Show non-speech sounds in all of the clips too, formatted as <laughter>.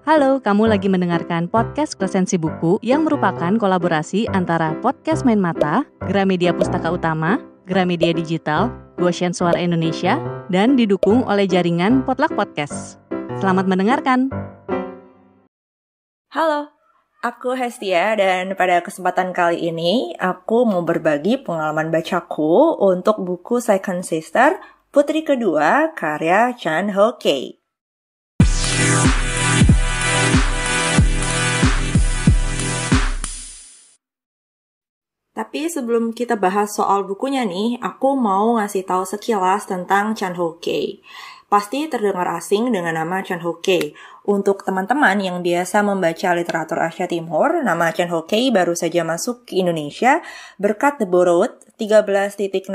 Halo, kamu lagi mendengarkan podcast Resensi Buku yang merupakan kolaborasi antara Podcast Main Mata, Gramedia Pustaka Utama, Gramedia Digital, Goshen Suara Indonesia, dan didukung oleh jaringan Potluck Podcast. Selamat mendengarkan. Halo, Aku Hestia dan pada kesempatan kali ini aku mau berbagi pengalaman bacaku untuk buku Second Sister Putri Kedua karya Chan Ho Kei. Tapi sebelum kita bahas soal bukunya nih, aku mau ngasih tahu sekilas tentang Chan Ho Kei. Pasti terdengar asing dengan nama Chan Ho Kei. Untuk teman-teman yang biasa membaca literatur Asia Timur, nama Chan Ho Kei baru saja masuk ke Indonesia berkat The Borrowed 13.67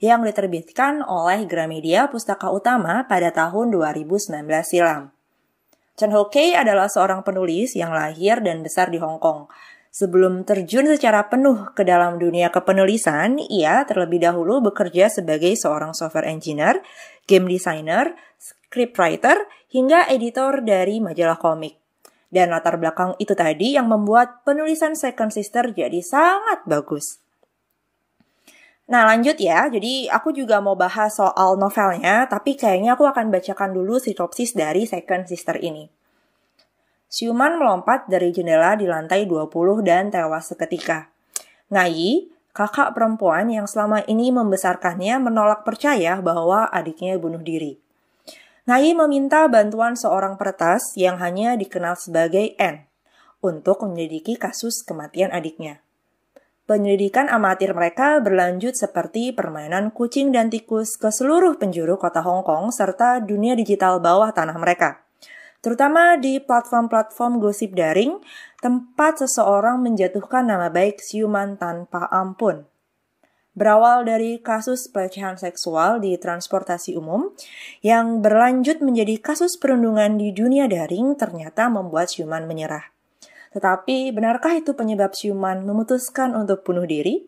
yang diterbitkan oleh Gramedia Pustaka Utama pada tahun 2019 silam. Chan Ho Kei adalah seorang penulis yang lahir dan besar di Hong Kong. Sebelum terjun secara penuh ke dalam dunia kepenulisan, ia terlebih dahulu bekerja sebagai seorang software engineer, game designer, scriptwriter, hingga editor dari majalah komik. Dan latar belakang itu tadi yang membuat penulisan Second Sister jadi sangat bagus. Nah lanjut ya, jadi aku juga mau bahas soal novelnya, tapi kayaknya aku akan bacakan dulu sinopsis dari Second Sister ini. Siuman melompat dari jendela di lantai 20 dan tewas seketika. Ngayi, kakak perempuan yang selama ini membesarkannya menolak percaya bahwa adiknya bunuh diri. Ngayi meminta bantuan seorang peretas yang hanya dikenal sebagai N untuk menyelidiki kasus kematian adiknya. Penyelidikan amatir mereka berlanjut seperti permainan kucing dan tikus ke seluruh penjuru kota Hong Kong serta dunia digital bawah tanah mereka terutama di platform-platform gosip daring, tempat seseorang menjatuhkan nama baik siuman tanpa ampun. Berawal dari kasus pelecehan seksual di transportasi umum, yang berlanjut menjadi kasus perundungan di dunia daring ternyata membuat siuman menyerah. Tetapi benarkah itu penyebab siuman memutuskan untuk bunuh diri?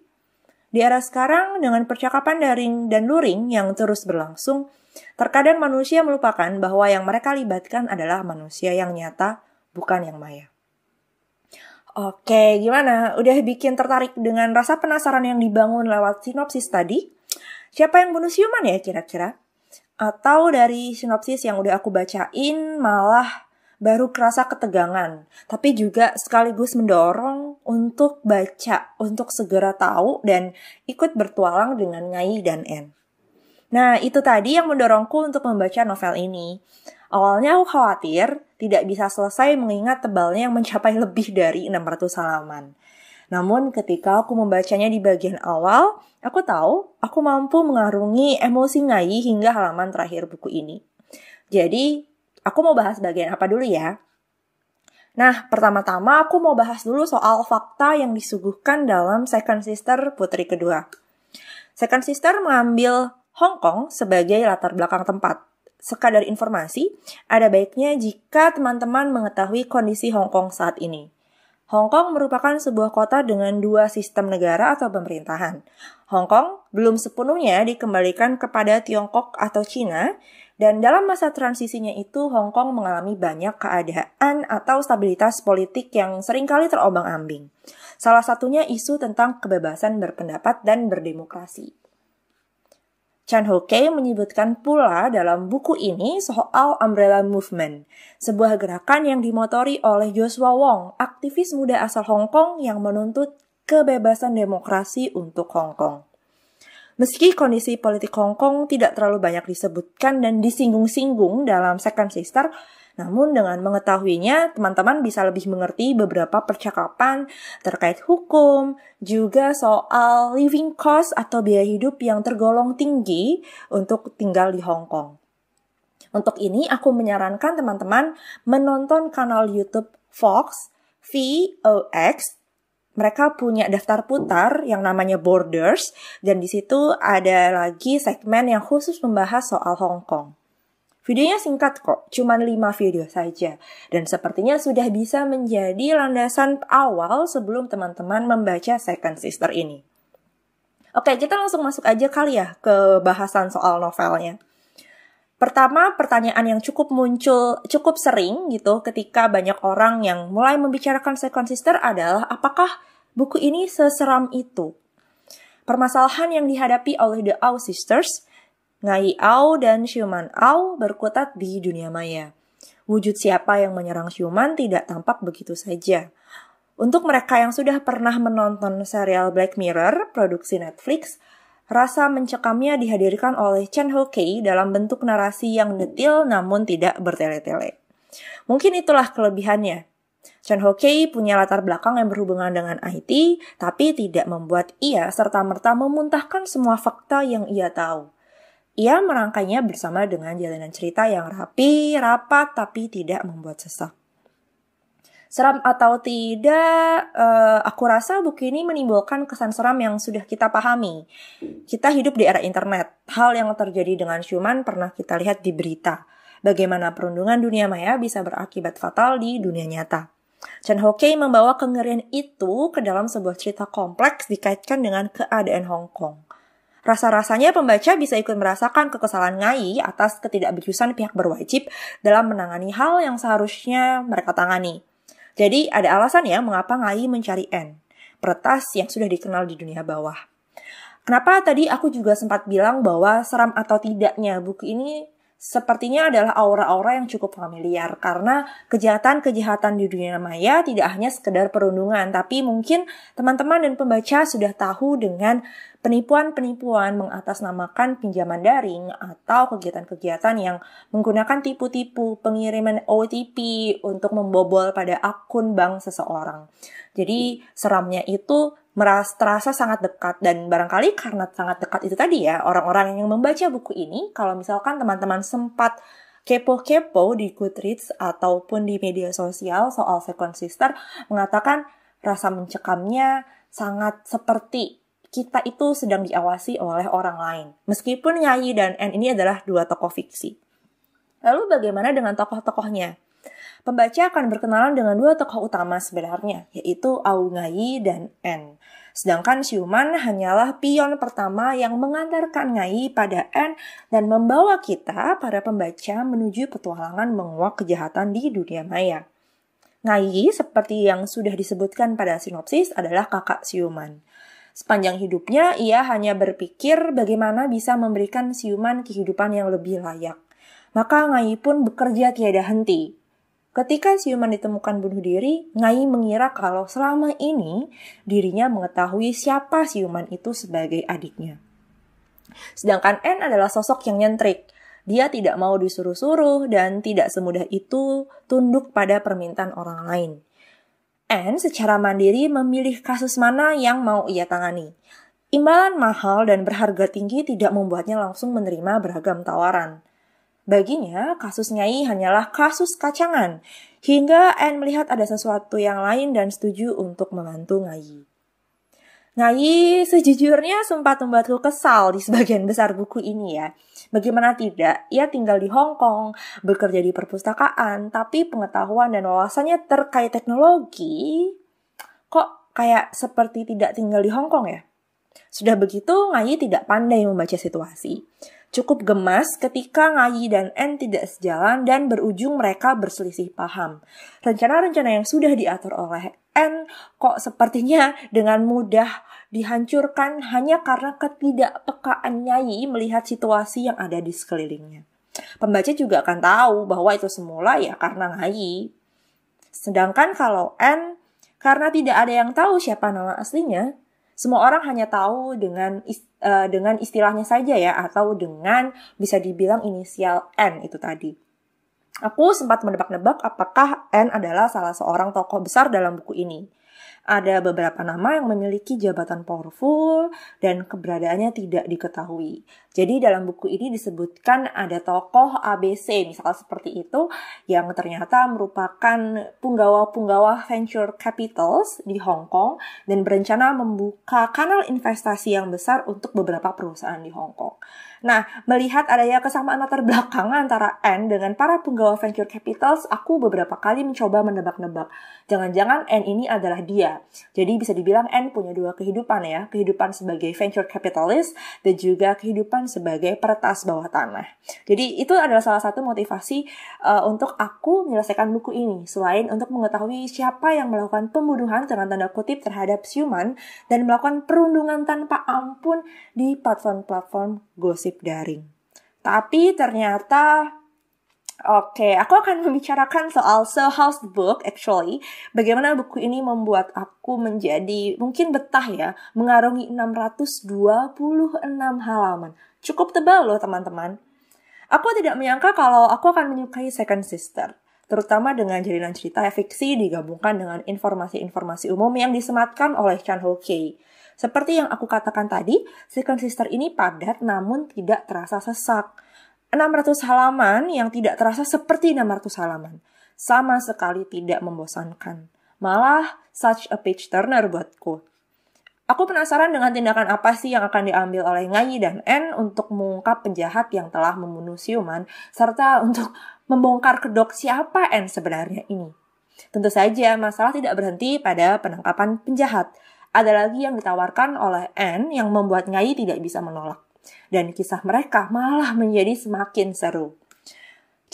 Di era sekarang, dengan percakapan daring dan luring yang terus berlangsung, Terkadang manusia melupakan bahwa yang mereka libatkan adalah manusia yang nyata, bukan yang maya. Oke, gimana? Udah bikin tertarik dengan rasa penasaran yang dibangun lewat sinopsis tadi? Siapa yang bunuh siuman ya kira-kira? Atau dari sinopsis yang udah aku bacain malah baru kerasa ketegangan, tapi juga sekaligus mendorong untuk baca, untuk segera tahu dan ikut bertualang dengan Nyai dan En. Nah, itu tadi yang mendorongku untuk membaca novel ini. Awalnya aku khawatir tidak bisa selesai mengingat tebalnya yang mencapai <laughs> lebih dari 600 halaman. Namun ketika aku membacanya di bagian awal, aku tahu aku mampu mengarungi emosi ngayi hingga halaman terakhir buku ini. Jadi, aku mau bahas bagian apa dulu ya? Nah, pertama-tama aku mau bahas dulu soal fakta yang disuguhkan dalam Second Sister Putri Kedua. Second Sister mengambil Hong Kong sebagai latar belakang tempat. Sekadar informasi, ada baiknya jika teman-teman mengetahui kondisi Hong Kong saat ini. Hong Kong merupakan sebuah kota dengan dua sistem negara atau pemerintahan. Hong Kong belum sepenuhnya dikembalikan kepada Tiongkok atau Cina, dan dalam masa transisinya itu Hong Kong mengalami banyak keadaan atau stabilitas politik yang seringkali terombang-ambing. Salah satunya isu tentang kebebasan berpendapat dan berdemokrasi. Chan Ho Kei menyebutkan pula dalam buku ini soal Umbrella Movement, sebuah gerakan yang dimotori oleh Joshua Wong, aktivis muda asal Hong Kong yang menuntut kebebasan demokrasi untuk Hong Kong. Meski kondisi politik Hong Kong tidak terlalu banyak disebutkan dan disinggung-singgung dalam Second Sister, namun dengan mengetahuinya, teman-teman bisa lebih mengerti beberapa percakapan terkait hukum, juga soal living cost atau biaya hidup yang tergolong tinggi untuk tinggal di Hong Kong. Untuk ini, aku menyarankan teman-teman menonton kanal YouTube Fox, O X. mereka punya daftar putar yang namanya Borders dan di situ ada lagi segmen yang khusus membahas soal Hong Kong. Videonya singkat kok, cuman 5 video saja. Dan sepertinya sudah bisa menjadi landasan awal sebelum teman-teman membaca Second Sister ini. Oke, kita langsung masuk aja kali ya ke bahasan soal novelnya. Pertama, pertanyaan yang cukup muncul, cukup sering gitu ketika banyak orang yang mulai membicarakan Second Sister adalah apakah buku ini seseram itu? Permasalahan yang dihadapi oleh The Owl Sisters Ngai Ao dan Xiuman Ao berkutat di dunia maya. Wujud siapa yang menyerang Xiuman tidak tampak begitu saja. Untuk mereka yang sudah pernah menonton serial Black Mirror produksi Netflix, rasa mencekamnya dihadirkan oleh Chen Kei dalam bentuk narasi yang detil namun tidak bertele-tele. Mungkin itulah kelebihannya. Chen Kei punya latar belakang yang berhubungan dengan IT, tapi tidak membuat ia serta-merta memuntahkan semua fakta yang ia tahu. Ia merangkainya bersama dengan jalanan cerita yang rapi, rapat, tapi tidak membuat sesak. Seram atau tidak, uh, aku rasa buku ini menimbulkan kesan seram yang sudah kita pahami. Kita hidup di era internet. Hal yang terjadi dengan Schumann pernah kita lihat di berita. Bagaimana perundungan dunia maya bisa berakibat fatal di dunia nyata. Chen Hokei membawa kengerian itu ke dalam sebuah cerita kompleks dikaitkan dengan keadaan Hong Kong. Rasa-rasanya pembaca bisa ikut merasakan kekesalan Ngai atas ketidakbejusan pihak berwajib dalam menangani hal yang seharusnya mereka tangani. Jadi ada alasan ya mengapa Ngai mencari N, peretas yang sudah dikenal di dunia bawah. Kenapa tadi aku juga sempat bilang bahwa seram atau tidaknya buku ini sepertinya adalah aura-aura yang cukup familiar karena kejahatan-kejahatan di dunia maya tidak hanya sekedar perundungan tapi mungkin teman-teman dan pembaca sudah tahu dengan penipuan-penipuan mengatasnamakan pinjaman daring atau kegiatan-kegiatan yang menggunakan tipu-tipu pengiriman OTP untuk membobol pada akun bank seseorang. Jadi seramnya itu merasa terasa sangat dekat dan barangkali karena sangat dekat itu tadi ya orang-orang yang membaca buku ini kalau misalkan teman-teman sempat kepo-kepo di Goodreads ataupun di media sosial soal Second Sister mengatakan rasa mencekamnya sangat seperti kita itu sedang diawasi oleh orang lain. Meskipun Nyai dan N ini adalah dua tokoh fiksi. Lalu bagaimana dengan tokoh-tokohnya? Pembaca akan berkenalan dengan dua tokoh utama sebenarnya, yaitu Au Ngai dan N. Sedangkan Siuman hanyalah pion pertama yang mengantarkan Ngai pada N dan membawa kita, para pembaca, menuju petualangan menguak kejahatan di dunia maya. Ngai, seperti yang sudah disebutkan pada sinopsis, adalah kakak Siuman. Sepanjang hidupnya, ia hanya berpikir bagaimana bisa memberikan siuman kehidupan yang lebih layak. Maka Ngai pun bekerja tiada henti. Ketika siuman ditemukan bunuh diri, Ngai mengira kalau selama ini dirinya mengetahui siapa siuman itu sebagai adiknya. Sedangkan N adalah sosok yang nyentrik. Dia tidak mau disuruh-suruh dan tidak semudah itu tunduk pada permintaan orang lain. Anne secara mandiri memilih kasus mana yang mau ia tangani. Imbalan mahal dan berharga tinggi tidak membuatnya langsung menerima beragam tawaran. Baginya, kasus Nyai hanyalah kasus kacangan, hingga Anne melihat ada sesuatu yang lain dan setuju untuk membantu Nyai. Ngai sejujurnya sempat membuatku kesal di sebagian <laughs> besar buku ini ya. Bagaimana tidak, ia tinggal di Hong Kong, bekerja di perpustakaan, tapi pengetahuan dan wawasannya terkait teknologi kok kayak seperti tidak tinggal di Hong Kong ya? Sudah begitu, Ngai tidak pandai membaca situasi. Cukup gemas ketika Ngayi dan N tidak sejalan dan berujung mereka berselisih paham. Rencana-rencana yang sudah diatur oleh N kok sepertinya dengan mudah dihancurkan hanya karena ketidakpekaan Nyai melihat situasi yang ada di sekelilingnya. Pembaca juga akan tahu bahwa itu semula ya karena Nyai. Sedangkan kalau N, karena tidak ada yang tahu siapa nama aslinya, semua orang hanya tahu dengan eh, dengan istilahnya saja ya atau dengan bisa dibilang inisial N itu tadi. Aku sempat menebak-nebak apakah N adalah salah seorang tokoh besar dalam buku ini. Ada beberapa nama yang memiliki jabatan powerful dan keberadaannya tidak diketahui. Jadi dalam buku ini disebutkan ada tokoh ABC misalnya seperti itu yang ternyata merupakan punggawa-punggawa venture capitals di Hong Kong dan berencana membuka kanal investasi yang besar untuk beberapa perusahaan di Hong Kong. Nah, melihat adanya kesamaan latar belakang antara N dengan para penggawa venture capitals, aku beberapa kali mencoba menebak-nebak. Jangan-jangan N ini adalah dia. Jadi bisa dibilang N punya dua kehidupan ya, kehidupan sebagai venture capitalist dan juga kehidupan sebagai peretas bawah tanah. Jadi itu adalah salah satu motivasi uh, untuk aku menyelesaikan buku ini, selain untuk mengetahui siapa yang melakukan pembunuhan dengan tanda kutip terhadap Siuman dan melakukan perundungan tanpa ampun di platform-platform gosip prinsip daring. Tapi ternyata Oke, okay, aku akan membicarakan soal So House the Book actually. Bagaimana buku ini membuat aku menjadi mungkin betah ya, mengarungi 626 halaman. Cukup tebal loh teman-teman. Aku tidak menyangka kalau aku akan menyukai Second Sister, terutama dengan jalinan cerita fiksi digabungkan dengan informasi-informasi umum yang disematkan oleh Chan Ho Kei. Seperti yang aku katakan tadi, Second Sister ini padat namun tidak terasa sesak. 600 halaman yang tidak terasa seperti 600 halaman. Sama sekali tidak membosankan. Malah, such a page turner buatku. Aku penasaran dengan tindakan apa sih yang akan diambil oleh Ngayi dan N untuk mengungkap penjahat yang telah membunuh Siuman, serta untuk membongkar kedok siapa N sebenarnya ini. Tentu saja, masalah tidak berhenti pada penangkapan penjahat. Ada lagi yang ditawarkan oleh Anne yang membuat Nyai tidak bisa menolak. Dan kisah mereka malah menjadi semakin seru.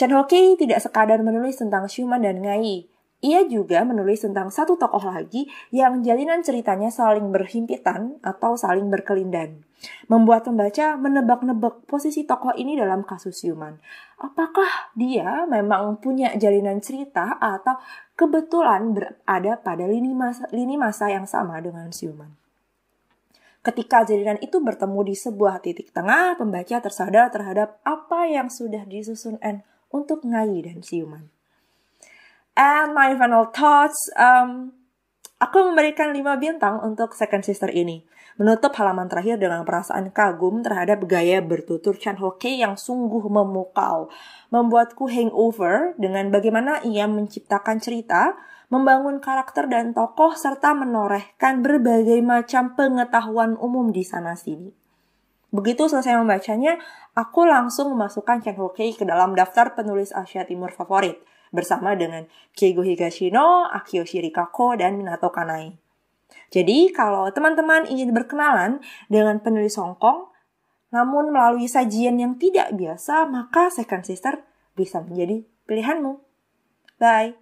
Chen Hoki tidak sekadar menulis tentang Shuman dan Ngai, ia juga menulis tentang satu tokoh lagi yang jalinan ceritanya saling berhimpitan atau saling berkelindan. Membuat pembaca menebak-nebak posisi tokoh ini dalam kasus Yuman. Apakah dia memang punya jalinan cerita atau kebetulan berada pada lini masa, lini masa yang sama dengan Siuman? Ketika jalinan itu bertemu di sebuah titik tengah, pembaca tersadar terhadap apa yang sudah disusun N untuk Ngayi dan Siuman. And my final thoughts, um, aku memberikan 5 bintang untuk Second Sister ini. Menutup halaman terakhir dengan perasaan kagum terhadap gaya bertutur Chan Ho Kei yang sungguh memukau. Membuatku hangover dengan bagaimana ia menciptakan cerita, membangun karakter dan tokoh, serta menorehkan berbagai macam pengetahuan umum di sana-sini. Begitu selesai membacanya, aku langsung memasukkan Chan Ho Kei ke dalam daftar penulis Asia Timur favorit – bersama dengan Keigo Higashino, Akio Shirikako, dan Minato Kanai. Jadi, kalau teman-teman ingin berkenalan dengan penulis Hongkong, namun melalui sajian yang tidak biasa, maka Second Sister bisa menjadi pilihanmu. Bye!